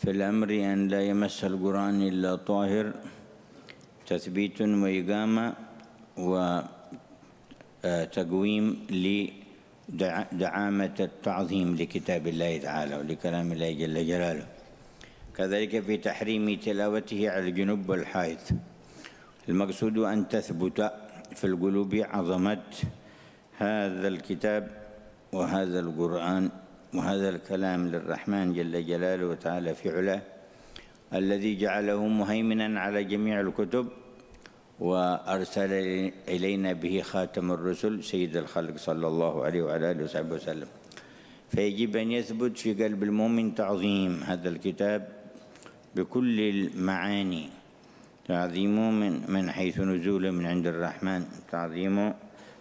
في الأمر أن لا يمس القرآن إلا طاهر تثبيت وإقامة وتقويم آه، لدعامة التعظيم لكتاب الله تعالى ولكلام الله جل جلاله كذلك في تحريم تلاوته على الجنوب والحائط المقصود أن تثبت في القلوب عظمة هذا الكتاب وهذا القرآن وهذا الكلام للرحمن جل جلاله وتعالى في علاه الذي جعله مهيمنا على جميع الكتب وأرسل إلينا به خاتم الرسل سيد الخلق صلى الله عليه وعلى آله وصحبه وسلم فيجب أن يثبت في قلب المؤمن تعظيم هذا الكتاب بكل المعاني تعظيمه من, من حيث نزوله من عند الرحمن تعظيمه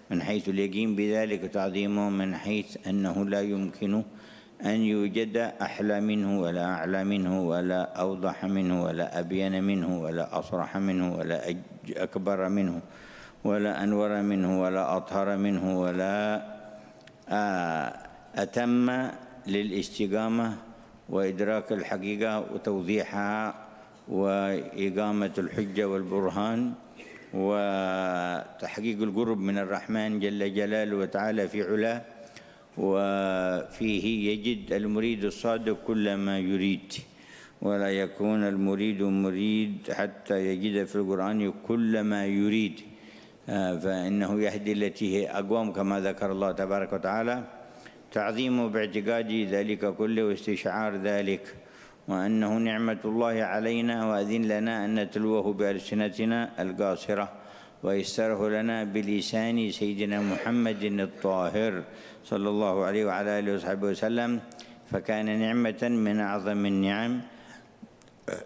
من حيث اليقين بذلك وتعظيمه من حيث أنه لا يمكن أن يوجد أحلى منه ولا أعلى منه ولا أوضح منه ولا أبين منه ولا أصرح منه ولا أكبر منه ولا أنور منه ولا أطهر منه ولا آه، أتم للاستقامة وإدراك الحقيقة وتوضيحها وإقامة الحجة والبرهان وتحقيق القرب من الرحمن جل جلاله وتعالى في علاه وفيه يجد المريد الصادق كل ما يريد ولا يكون المريد مريد حتى يجد في القرآن كل ما يريد فإنه يهدي التي هي أقوام كما ذكر الله تبارك وتعالى تعظيمه باعتقاد ذلك كله واستشعار ذلك وأنه نعمة الله علينا وأذن لنا أن نتلوه بألسنتنا القاصرة ويسره لنا بلسان سيدنا محمد الطاهر صلى الله عليه وعلى آله وصحبه وسلم فكان نعمة من أعظم النعم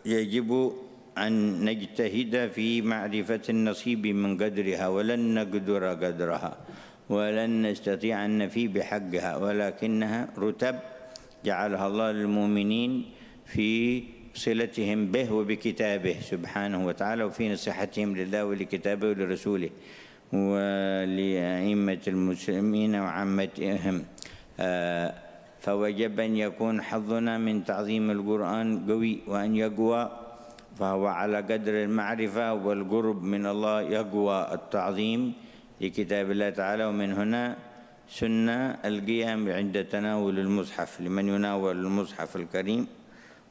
يجب أن نجتهد في معرفة النصيب من قدرها ولن نقدر قدرها ولن نستطيع أن نفي بحقها ولكنها رتب جعلها الله للمؤمنين في صلتهم به وبكتابه سبحانه وتعالى وفي نصيحتهم لله ولكتابه ولرسوله ولأئمة المسلمين وعامتهم آه، فوجب أن يكون حظنا من تعظيم القرآن قوي وأن يقوى فهو على قدر المعرفة والقرب من الله يقوى التعظيم لكتاب الله تعالى ومن هنا سنة القيام عند تناول المصحف لمن يناول المصحف الكريم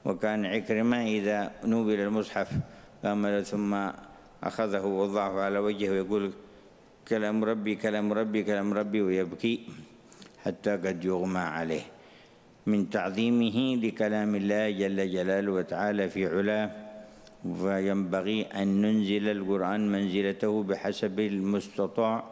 وكان عكرمة إذا نوبل المصحف قام ثم أخذه وضعه على وجهه ويقول كلام ربي كلام ربي كلام ربي ويبكي حتى قد يغمى عليه من تعظيمه لكلام الله جل جلاله وتعالى في علاه فينبغي أن ننزل القرآن منزلته بحسب المستطاع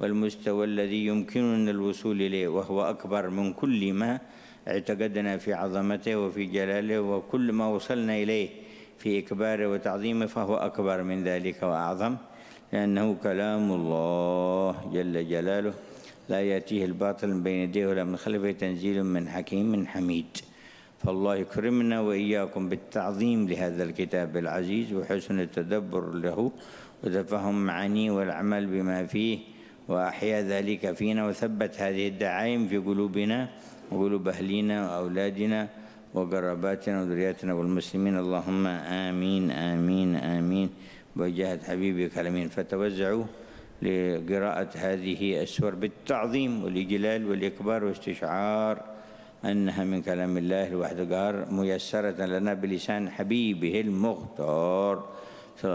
والمستوى الذي يمكننا الوصول إليه وهو أكبر من كل ما اعتقدنا في عظمته وفي جلاله وكل ما وصلنا إليه في إكباره وتعظيمه فهو أكبر من ذلك وأعظم لأنه كلام الله جل جلاله لا يأتيه الباطل من بين يديه ولا من خلفه تنزيل من حكيم من حميد فالله يكرمنا وإياكم بالتعظيم لهذا الكتاب العزيز وحسن التدبر له وتفهم معاني والعمل بما فيه وأحيا ذلك فينا وثبت هذه الدعائم في قلوبنا وقلوب أهلينا وأولادنا وقراباتنا وذرياتنا والمسلمين اللهم آمين آمين آمين بوجهة حبيبك الأمين فتوزعوا لقراءة هذه السور بالتعظيم والإجلال والإكبار واستشعار أنها من كلام الله الواحد الوحدقار ميسرة لنا بلسان حبيبه المختار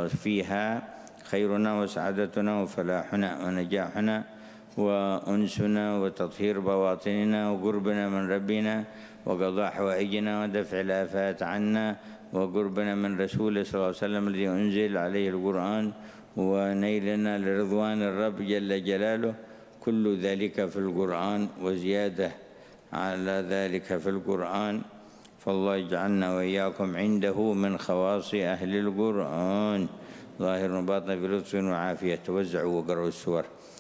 فيها خيرنا وسعادتنا وفلاحنا ونجاحنا وأنسنا وتطهير بواطننا وقربنا من ربنا وقضاء حوائجنا ودفع الآفات عنا وقربنا من رسوله صلى الله عليه وسلم الذي أنزل عليه القرآن ونيلنا لرضوان الرب جل جلاله كل ذلك في القرآن وزيادة على ذلك في القرآن فالله يجعلنا وإياكم عنده من خواص أهل القرآن ظاهر باطن بلطف وعافية توزعوا وقروا السور